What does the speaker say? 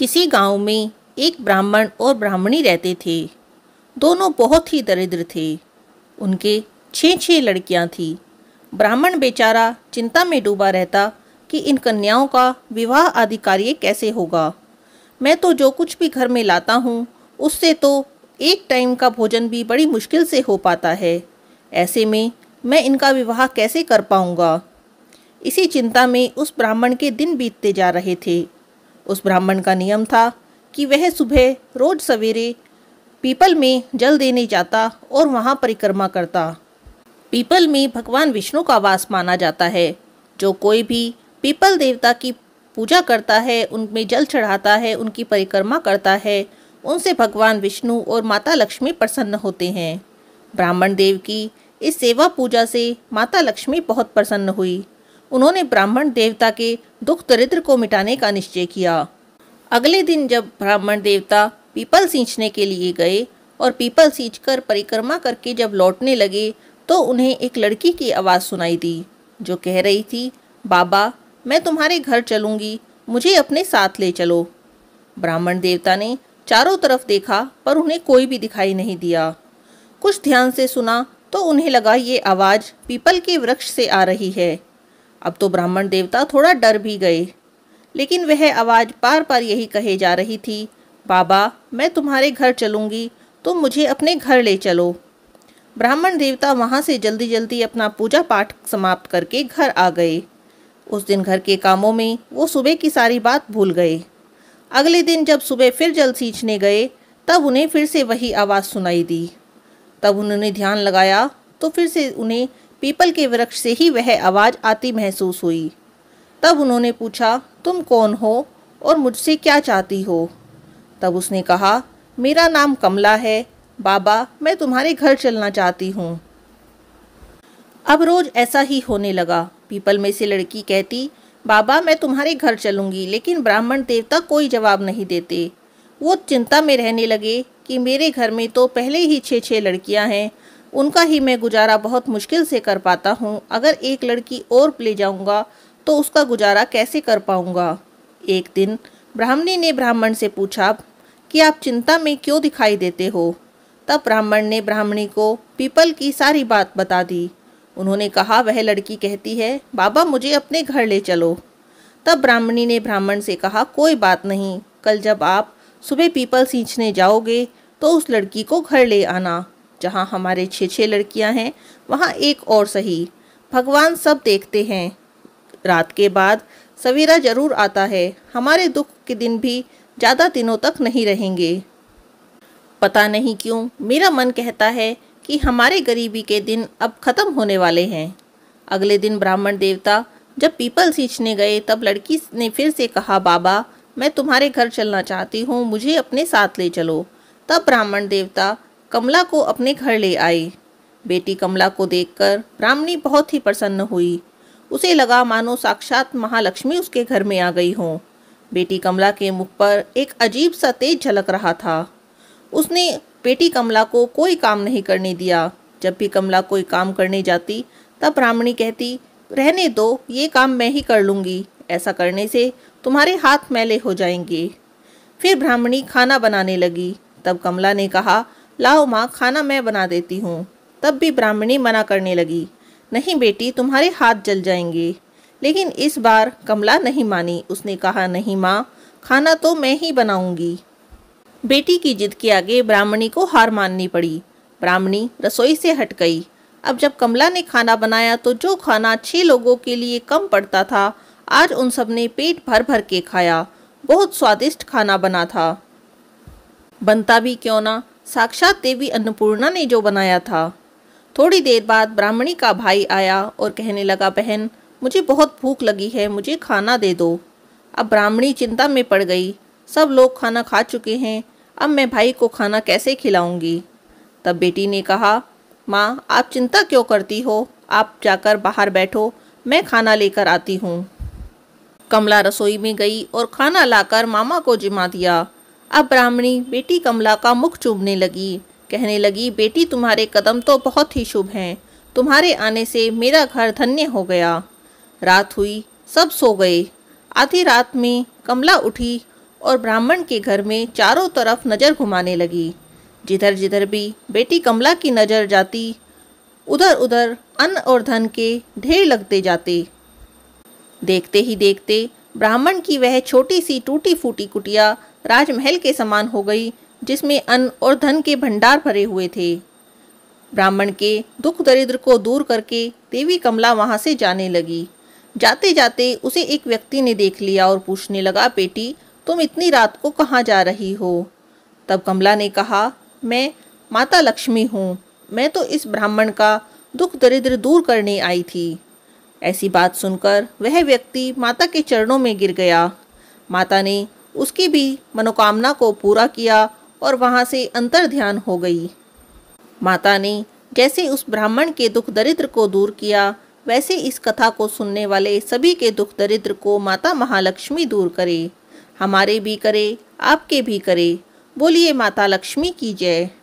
किसी गांव में एक ब्राह्मण और ब्राह्मणी रहते थे दोनों बहुत ही दरिद्र थे उनके छः छः लड़कियां थीं ब्राह्मण बेचारा चिंता में डूबा रहता कि इन कन्याओं का विवाह आदि कार्य कैसे होगा मैं तो जो कुछ भी घर में लाता हूँ उससे तो एक टाइम का भोजन भी बड़ी मुश्किल से हो पाता है ऐसे में मैं इनका विवाह कैसे कर पाऊँगा इसी चिंता में उस ब्राह्मण के दिन बीतते जा रहे थे उस ब्राह्मण का नियम था कि वह सुबह रोज सवेरे पीपल में जल देने जाता और वहाँ परिक्रमा करता पीपल में भगवान विष्णु का वास माना जाता है जो कोई भी पीपल देवता की पूजा करता है उनमें जल चढ़ाता है उनकी परिक्रमा करता है उनसे भगवान विष्णु और माता लक्ष्मी प्रसन्न होते हैं ब्राह्मण देव की इस सेवा पूजा से माता लक्ष्मी बहुत प्रसन्न हुई उन्होंने ब्राह्मण देवता के दुख दरिद्र को मिटाने का निश्चय किया अगले दिन जब ब्राह्मण देवता पीपल सींचने के लिए गए और पीपल सींच कर परिक्रमा करके जब लौटने लगे तो उन्हें एक लड़की की आवाज़ सुनाई दी जो कह रही थी बाबा मैं तुम्हारे घर चलूँगी मुझे अपने साथ ले चलो ब्राह्मण देवता ने चारों तरफ देखा पर उन्हें कोई भी दिखाई नहीं दिया कुछ ध्यान से सुना तो उन्हें लगा ये आवाज़ पीपल के वृक्ष से आ रही है अब तो ब्राह्मण देवता थोड़ा डर भी गए लेकिन वह आवाज़ पार पार यही कहे जा रही थी बाबा मैं तुम्हारे घर चलूँगी तो मुझे अपने घर ले चलो ब्राह्मण देवता वहाँ से जल्दी जल्दी अपना पूजा पाठ समाप्त करके घर आ गए उस दिन घर के कामों में वो सुबह की सारी बात भूल गए अगले दिन जब सुबह फिर जल सींचने गए तब उन्हें फिर से वही आवाज़ सुनाई दी तब उन्होंने ध्यान लगाया तो फिर से उन्हें पीपल के वृक्ष से ही वह आवाज़ आती महसूस हुई तब उन्होंने पूछा तुम कौन हो और मुझसे क्या चाहती हो तब उसने कहा मेरा नाम कमला है बाबा मैं तुम्हारे घर चलना चाहती हूँ अब रोज़ ऐसा ही होने लगा पीपल में से लड़की कहती बाबा मैं तुम्हारे घर चलूंगी लेकिन ब्राह्मण देवता कोई जवाब नहीं देते वो चिंता में रहने लगे कि मेरे घर में तो पहले ही छः छः लड़कियाँ हैं उनका ही मैं गुजारा बहुत मुश्किल से कर पाता हूँ अगर एक लड़की और ले जाऊँगा तो उसका गुजारा कैसे कर पाऊँगा एक दिन ब्राह्मणी ने ब्राह्मण से पूछा कि आप चिंता में क्यों दिखाई देते हो तब ब्राह्मण ने ब्राह्मणी को पीपल की सारी बात बता दी उन्होंने कहा वह लड़की कहती है बाबा मुझे अपने घर ले चलो तब ब्राह्मणी ने ब्राह्मण से कहा कोई बात नहीं कल जब आप सुबह पीपल सींचने जाओगे तो उस लड़की को घर ले आना जहाँ हमारे छः छः लड़कियाँ हैं वहाँ एक और सही भगवान सब देखते हैं रात के बाद सवेरा जरूर आता है हमारे दुख के दिन भी ज़्यादा दिनों तक नहीं रहेंगे पता नहीं क्यों मेरा मन कहता है कि हमारे गरीबी के दिन अब ख़त्म होने वाले हैं अगले दिन ब्राह्मण देवता जब पीपल सींचने गए तब लड़की ने फिर से कहा बाबा मैं तुम्हारे घर चलना चाहती हूँ मुझे अपने साथ ले चलो तब ब्राह्मण देवता कमला को अपने घर ले आई बेटी कमला को देखकर ब्राह्मणी बहुत ही प्रसन्न हुई उसे लगा मानो साक्षात महालक्ष्मी उसके घर में आ गई हों बेटी कमला के मुख पर एक अजीब सा तेज झलक रहा था उसने बेटी कमला को कोई काम नहीं करने दिया जब भी कमला कोई काम करने जाती तब ब्राह्मणी कहती रहने दो ये काम मैं ही कर लूँगी ऐसा करने से तुम्हारे हाथ मैले हो जाएंगे फिर ब्राह्मणी खाना बनाने लगी तब कमला ने कहा लाओ माँ खाना मैं बना देती हूँ तब भी ब्राह्मणी मना करने लगी नहीं बेटी तुम्हारे हाथ जल जाएंगे लेकिन इस बार कमला नहीं मानी उसने कहा नहीं माँ खाना तो मैं ही बनाऊंगी बेटी की जिद के आगे ब्राह्मणी को हार माननी पड़ी ब्राह्मणी रसोई से हट गई अब जब कमला ने खाना बनाया तो जो खाना छः लोगों के लिए कम पड़ता था आज उन सब ने पेट भर भर के खाया बहुत स्वादिष्ट खाना बना था बनता भी क्यों ना साक्षात देवी अन्नपूर्णा ने जो बनाया था थोड़ी देर बाद ब्राह्मणी का भाई आया और कहने लगा बहन मुझे बहुत भूख लगी है मुझे खाना दे दो अब ब्राह्मणी चिंता में पड़ गई सब लोग खाना खा चुके हैं अब मैं भाई को खाना कैसे खिलाऊंगी तब बेटी ने कहा माँ आप चिंता क्यों करती हो आप जाकर बाहर बैठो मैं खाना लेकर आती हूँ कमला रसोई में गई और खाना लाकर मामा को जिमा दिया अब ब्राह्मणी बेटी कमला का मुख चूमने लगी कहने लगी बेटी तुम्हारे कदम तो बहुत ही शुभ हैं तुम्हारे आने से मेरा घर धन्य हो गया रात हुई सब सो गए आधी रात में कमला उठी और ब्राह्मण के घर में चारों तरफ नज़र घुमाने लगी जिधर जिधर भी बेटी कमला की नज़र जाती उधर उधर अन्न और धन के ढेर लगते जाते देखते ही देखते ब्राह्मण की वह छोटी सी टूटी फूटी कुटिया राजमहल के समान हो गई जिसमें अन्न और धन के भंडार भरे हुए थे ब्राह्मण के दुख दरिद्र को दूर करके देवी कमला वहां से जाने लगी जाते जाते उसे एक व्यक्ति ने देख लिया और पूछने लगा बेटी तुम इतनी रात को कहाँ जा रही हो तब कमला ने कहा मैं माता लक्ष्मी हूँ मैं तो इस ब्राह्मण का दुख दरिद्र दूर करने आई थी ऐसी बात सुनकर वह व्यक्ति माता के चरणों में गिर गया माता ने उसकी भी मनोकामना को पूरा किया और वहाँ से अंतर ध्यान हो गई माता ने जैसे उस ब्राह्मण के दुख दरिद्र को दूर किया वैसे इस कथा को सुनने वाले सभी के दुख दरिद्र को माता महालक्ष्मी दूर करे हमारे भी करे आपके भी करे बोलिए माता लक्ष्मी की जय